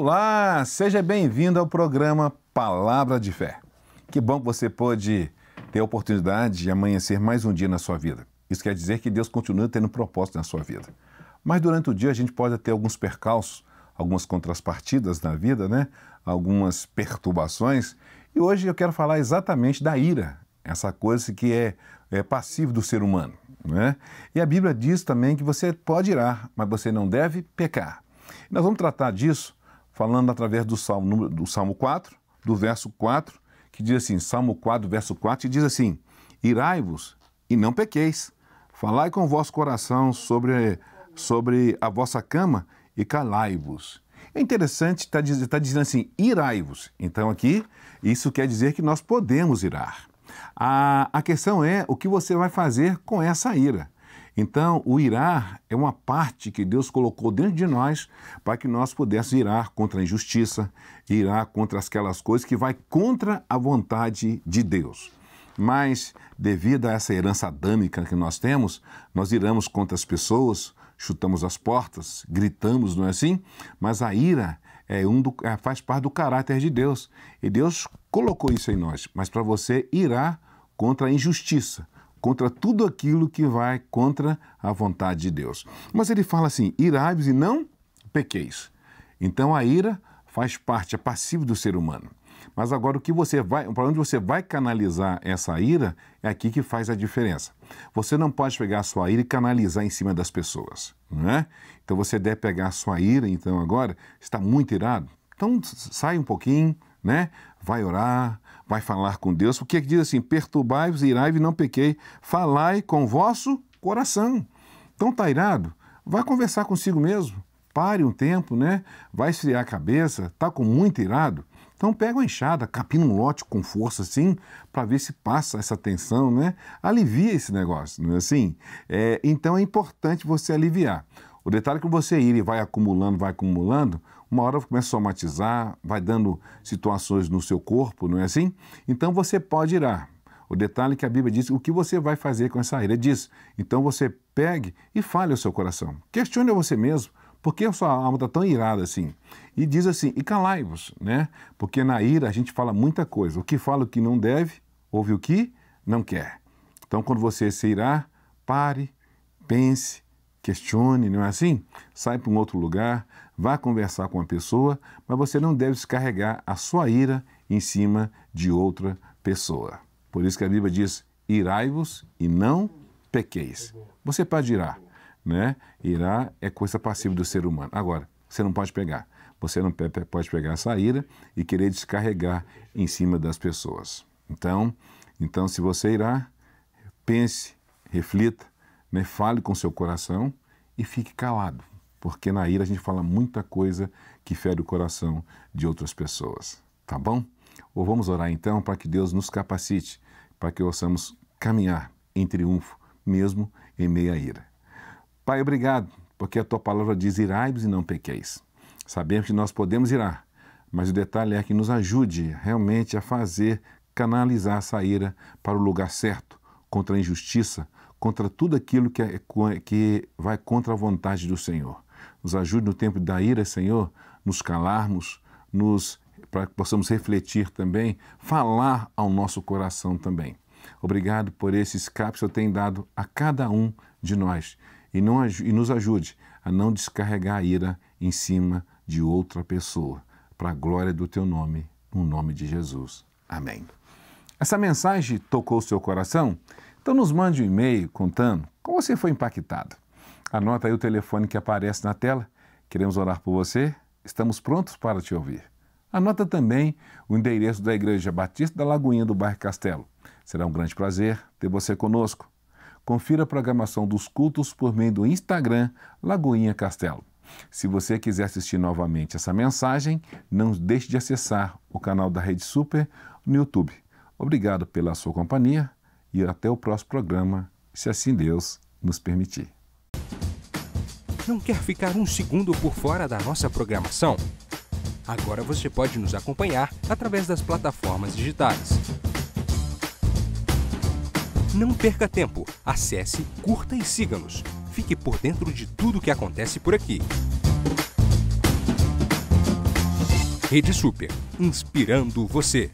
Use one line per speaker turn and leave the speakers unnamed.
Olá, seja bem-vindo ao programa Palavra de Fé. Que bom que você pôde ter a oportunidade de amanhecer mais um dia na sua vida. Isso quer dizer que Deus continua tendo propósito na sua vida. Mas durante o dia a gente pode ter alguns percalços, algumas contrapartidas na vida, né? Algumas perturbações. E hoje eu quero falar exatamente da ira, essa coisa que é, é passiva do ser humano, né? E a Bíblia diz também que você pode irar, mas você não deve pecar. Nós vamos tratar disso falando através do Salmo, do Salmo 4, do verso 4, que diz assim, Salmo 4, verso 4, diz assim, Irai-vos e não pequeis, falai com o vosso coração sobre, sobre a vossa cama e calai-vos. É interessante, está tá dizendo assim, irai-vos. Então aqui, isso quer dizer que nós podemos irar. A, a questão é o que você vai fazer com essa ira. Então, o irar é uma parte que Deus colocou dentro de nós para que nós pudéssemos irar contra a injustiça, irar contra aquelas coisas que vai contra a vontade de Deus. Mas, devido a essa herança adâmica que nós temos, nós iramos contra as pessoas, chutamos as portas, gritamos, não é assim? Mas a ira é um do, é, faz parte do caráter de Deus. E Deus colocou isso em nós. Mas para você irar contra a injustiça, contra tudo aquilo que vai contra a vontade de Deus. Mas ele fala assim: irai e não pequeis. Então a ira faz parte, é passiva do ser humano. Mas agora o que você vai, para onde você vai canalizar essa ira é aqui que faz a diferença. Você não pode pegar a sua ira e canalizar em cima das pessoas, não é? Então você deve pegar a sua ira, então agora está muito irado. Então sai um pouquinho, né? Vai orar, vai falar com Deus, porque diz assim: perturbai-vos, irai e não pequei, falai com vosso coração. Então está irado? Vai conversar consigo mesmo. Pare um tempo, né? Vai esfriar a cabeça, Está com muito irado. Então pega uma enxada, capina um lote com força assim, para ver se passa essa tensão, né? Alivia esse negócio, não é assim? É, então é importante você aliviar. O detalhe é que você ir e vai acumulando, vai acumulando, uma hora começa a somatizar, vai dando situações no seu corpo, não é assim? Então você pode irar. O detalhe é que a Bíblia diz o que você vai fazer com essa ira. Diz, então você pegue e fale ao seu coração. Questione a você mesmo, por que a sua alma está tão irada assim? E diz assim, e calai-vos, né? Porque na ira a gente fala muita coisa. O que fala o que não deve, ouve o que não quer. Então quando você se irar, pare, pense, questione, não é assim? Sai para um outro lugar, vá conversar com a pessoa, mas você não deve descarregar a sua ira em cima de outra pessoa. Por isso que a Bíblia diz: irai-vos e não pequeis. Você pode irar, né? Irar é coisa passiva do ser humano. Agora, você não pode pegar. Você não pode pegar essa ira e querer descarregar em cima das pessoas. Então, então se você irá, pense, reflita, né, fale com seu coração e fique calado, porque na ira a gente fala muita coisa que fere o coração de outras pessoas, tá bom? Ou vamos orar então para que Deus nos capacite, para que possamos caminhar em triunfo, mesmo em meia ira. Pai, obrigado, porque a tua palavra diz: irai-vos e não pequeis. Sabemos que nós podemos irar, mas o detalhe é que nos ajude realmente a fazer, canalizar essa ira para o lugar certo contra a injustiça, contra tudo aquilo que, é, que vai contra a vontade do Senhor. Nos ajude no tempo da ira, Senhor, nos calarmos, nos para que possamos refletir também, falar ao nosso coração também. Obrigado por esse escape que o tem dado a cada um de nós e, não, e nos ajude a não descarregar a ira em cima de outra pessoa, para a glória do teu nome, no nome de Jesus. Amém. Essa mensagem tocou seu coração? Então nos mande um e-mail contando como você foi impactado. Anota aí o telefone que aparece na tela. Queremos orar por você. Estamos prontos para te ouvir. Anota também o endereço da Igreja Batista da Lagoinha do bairro Castelo. Será um grande prazer ter você conosco. Confira a programação dos cultos por meio do Instagram Lagoinha Castelo. Se você quiser assistir novamente essa mensagem, não deixe de acessar o canal da Rede Super no YouTube. Obrigado pela sua companhia e até o próximo programa, se assim Deus nos permitir. Não quer ficar um segundo por fora da nossa programação? Agora você pode nos acompanhar através das plataformas digitais. Não perca tempo, acesse, curta e siga-nos. Fique por dentro de tudo o que acontece por aqui. Rede Super, inspirando você.